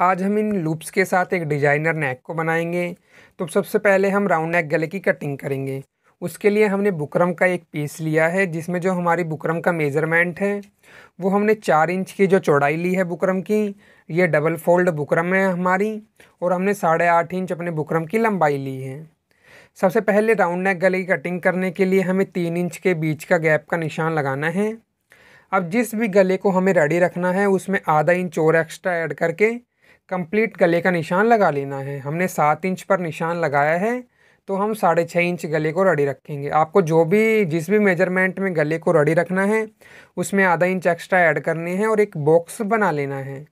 आज हम इन लूप्स के साथ एक डिजाइनर नेक को बनाएंगे तो सबसे पहले हम राउंड नेक गले की कटिंग करेंगे उसके लिए हमने बुकरम का एक पीस लिया है जिसमें जो हमारी बुकरम का मेज़रमेंट है वो हमने चार इंच की जो चौड़ाई ली है बुकरम की ये डबल फोल्ड बुकरम है हमारी और हमने साढ़े आठ इंच अपने बुकरम की लंबाई ली है सबसे पहले राउंड नेक गले की कटिंग करने के लिए हमें तीन इंच के बीच का गैप का निशान लगाना है अब जिस भी गले को हमें रेडी रखना है उसमें आधा इंच और एक्स्ट्रा ऐड करके कंप्लीट गले का निशान लगा लेना है हमने सात इंच पर निशान लगाया है तो हम साढ़े छः इंच गले को रेडी रखेंगे आपको जो भी जिस भी मेजरमेंट में गले को रेडी रखना है उसमें आधा इंच एक्स्ट्रा ऐड करने हैं और एक बॉक्स बना लेना है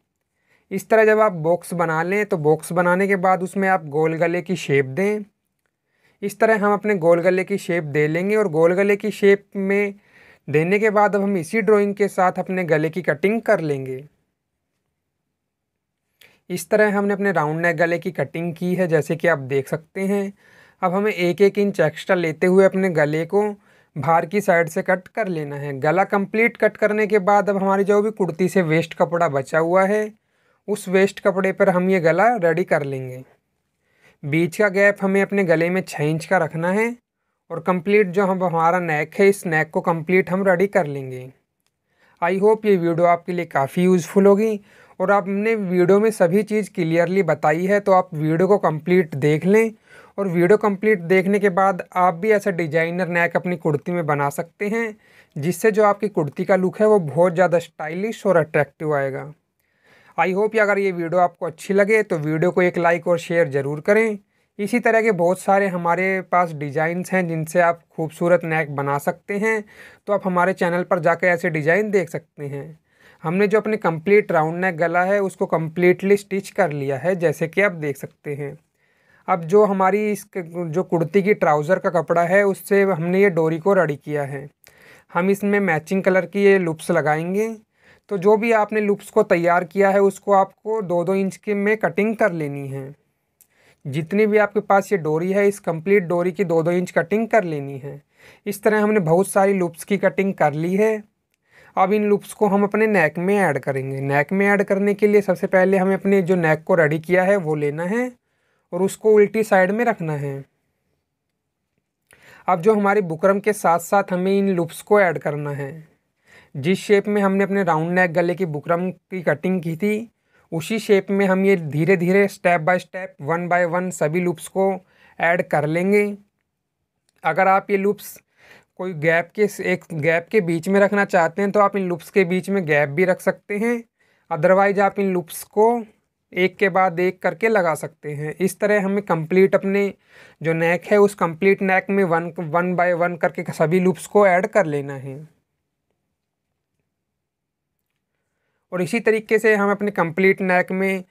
इस तरह जब आप बॉक्स बना लें तो बॉक्स बनाने के बाद उसमें आप गोल गले की शेप दें इस तरह हम अपने गोल गले की शेप दे लेंगे और गोल गले की शेप में देने के बाद अब हम इसी ड्राइंग के साथ अपने गले की कटिंग कर लेंगे इस तरह हमने अपने राउंड नेक गले की कटिंग की है जैसे कि आप देख सकते हैं अब हमें एक एक इंच एक्स्ट्रा लेते हुए अपने गले को बाहर की साइड से कट कर लेना है गला कंप्लीट कट करने के बाद अब हमारी जो भी कुर्ती से वेस्ट कपड़ा बचा हुआ है उस वेस्ट कपड़े पर हम ये गला रेडी कर लेंगे बीच का गैप हमें अपने गले में छः इंच का रखना है और कंप्लीट जो हम हमारा नेक है इस नेक को कंप्लीट हम रेडी कर लेंगे आई होप ये वीडियो आपके लिए काफ़ी यूज़फुल होगी और आपने वीडियो में सभी चीज़ क्लियरली बताई है तो आप वीडियो को कंप्लीट देख लें और वीडियो कंप्लीट देखने के बाद आप भी ऐसा डिजाइनर नैक अपनी कुर्ती में बना सकते हैं जिससे जो आपकी कुर्ती का लुक है वो बहुत ज़्यादा स्टाइलिश और अट्रैक्टिव आएगा आई होप अगर ये वीडियो आपको अच्छी लगे तो वीडियो को एक लाइक और शेयर ज़रूर करें इसी तरह के बहुत सारे हमारे पास डिज़ाइंस हैं जिनसे आप खूबसूरत नैक बना सकते हैं तो आप हमारे चैनल पर जाकर ऐसे डिज़ाइन देख सकते हैं हमने जो अपने कंप्लीट राउंड नेक गला है उसको कम्प्लीटली स्टिच कर लिया है जैसे कि आप देख सकते हैं अब जो हमारी इस जो कुर्ती की ट्राउज़र का कपड़ा है उससे हमने ये डोरी को रेडी किया है हम इसमें मैचिंग कलर की ये लुप्स लगाएंगे तो जो भी आपने लुप्स को तैयार किया है उसको आपको दो दो इंच के में कटिंग कर लेनी है जितनी भी आपके पास ये डोरी है इस कंप्लीट डोरी की दो दो इंच कटिंग कर लेनी है इस तरह हमने बहुत सारी लुप्स की कटिंग कर ली है अब इन लूप्स को हम अपने नेक में ऐड करेंगे नेक में ऐड करने के लिए सबसे पहले हमें अपने जो नेक को रेडी किया है वो लेना है और उसको उल्टी साइड में रखना है अब जो हमारे बुकरम के साथ साथ हमें इन लूप्स को ऐड करना है जिस शेप में हमने अपने राउंड नेक गले की बुकरम की कटिंग की थी उसी शेप में हम ये धीरे धीरे step by step one by one सभी लूप्स को ऐड कर लेंगे अगर आप ये लूप्स कोई गैप के एक गैप के बीच में रखना चाहते हैं तो आप इन लुप्स के बीच में गैप भी रख सकते हैं अदरवाइज आप इन लुप्स को एक के बाद एक करके लगा सकते हैं इस तरह हमें कंप्लीट अपने जो नेक है उस कंप्लीट नेक में वन वन बाय वन करके सभी लुप्स को ऐड कर लेना है और इसी तरीके से हम अपने कंप्लीट नेक में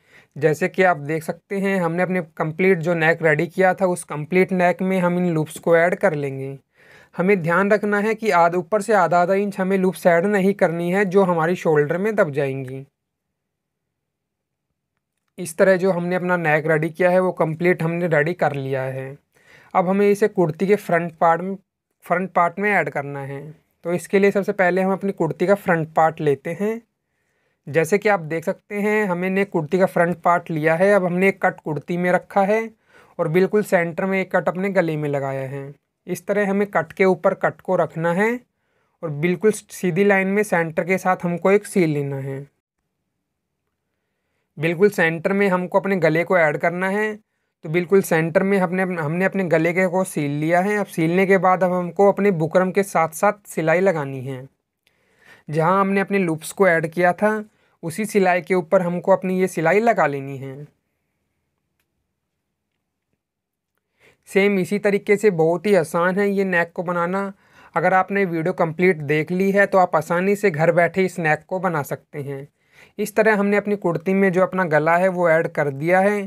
जैसे कि आप देख सकते हैं हमने अपने कंप्लीट जो नेक रेडी किया था उस कंप्लीट नेक में हम इन लुप्स को ऐड कर लेंगे हमें ध्यान रखना है कि आधा ऊपर से आधा आधा इंच हमें लूप साइड नहीं करनी है जो हमारी शोल्डर में दब जाएंगी इस तरह जो हमने अपना नेक रेडी किया है वो कंप्लीट हमने रेडी कर लिया है अब हमें इसे कुर्ती के फ्रंट पार्ट में फ्रंट पार्ट में ऐड करना है तो इसके लिए सबसे पहले हम अपनी कुर्ती का फ्रंट पार्ट लेते हैं जैसे कि आप देख सकते हैं हमने कुर्ती का फ्रंट पार्ट लिया है अब हमने एक कट कुर्ती में रखा है और बिल्कुल सेंटर में एक कट अपने गले में लगाया है इस तरह हमें कट के ऊपर कट को रखना है और बिल्कुल सीधी लाइन में सेंटर के साथ हमको एक सील लेना है बिल्कुल सेंटर में हमको अपने गले को ऐड करना है तो बिल्कुल सेंटर में हमने हमने अपने गले के को सील लिया है अब सीलने के बाद अब हमको अपने बुकरम के साथ साथ सिलाई लगानी है जहाँ हमने अपने लूप्स को ऐड किया था उसी सिलाई के ऊपर हमको अपनी ये सिलाई लगा लेनी है सेम इसी तरीके से बहुत ही आसान है ये नेक को बनाना अगर आपने वीडियो कंप्लीट देख ली है तो आप आसानी से घर बैठे इस नेक को बना सकते हैं इस तरह हमने अपनी कुर्ती में जो अपना गला है वो ऐड कर दिया है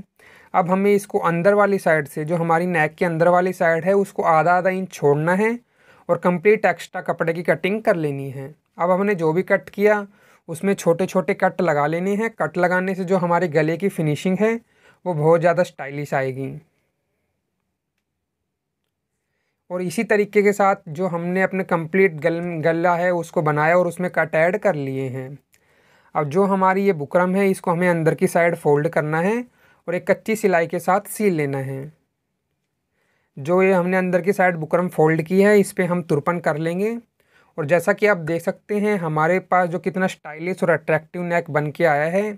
अब हमें इसको अंदर वाली साइड से जो हमारी नेक के अंदर वाली साइड है उसको आधा आधा इंच छोड़ना है और कंप्लीट एक्स्ट्रा कपड़े की कटिंग कर लेनी है अब हमने जो भी कट किया उसमें छोटे छोटे कट लगा लेने हैं कट लगाने से जो हमारे गले की फिनिशिंग है वो बहुत ज़्यादा स्टाइलिश आएगी और इसी तरीके के साथ जो हमने अपने कंप्लीट गल गला है उसको बनाया और उसमें कट ऐड कर लिए हैं अब जो हमारी ये बुकरम है इसको हमें अंदर की साइड फोल्ड करना है और एक कच्ची सिलाई के साथ सी लेना है जो ये हमने अंदर की साइड बुकरम फोल्ड की है इस पर हम तुरपन कर लेंगे और जैसा कि आप देख सकते हैं हमारे पास जो कितना स्टाइलिश और अट्रैक्टिव नेक बन के आया है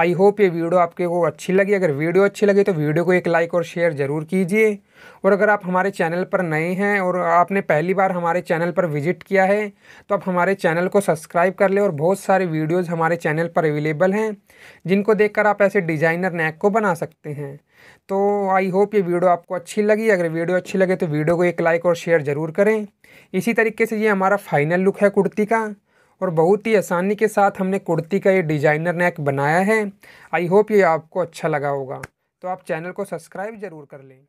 आई होप ये वीडियो आपके को अच्छी लगी अगर वीडियो अच्छी लगी तो वीडियो को एक लाइक और शेयर ज़रूर कीजिए और अगर आप हमारे चैनल पर नए हैं और आपने पहली बार हमारे चैनल पर विजिट किया है तो आप हमारे चैनल को सब्सक्राइब कर लें और बहुत सारे वीडियोज़ हमारे चैनल पर अवेलेबल हैं जिनको देखकर आप ऐसे डिज़ाइनर नैक को बना सकते हैं तो आई होप ये वीडियो आपको अच्छी लगी अगर वीडियो अच्छी लगे तो वीडियो को एक लाइक और शेयर ज़रूर करें इसी तरीके से ये हमारा फाइनल लुक है कुर्ती का और बहुत ही आसानी के साथ हमने कुर्ती का ये डिजाइनर नेक बनाया है आई होप ये आपको अच्छा लगा होगा तो आप चैनल को सब्सक्राइब ज़रूर कर लें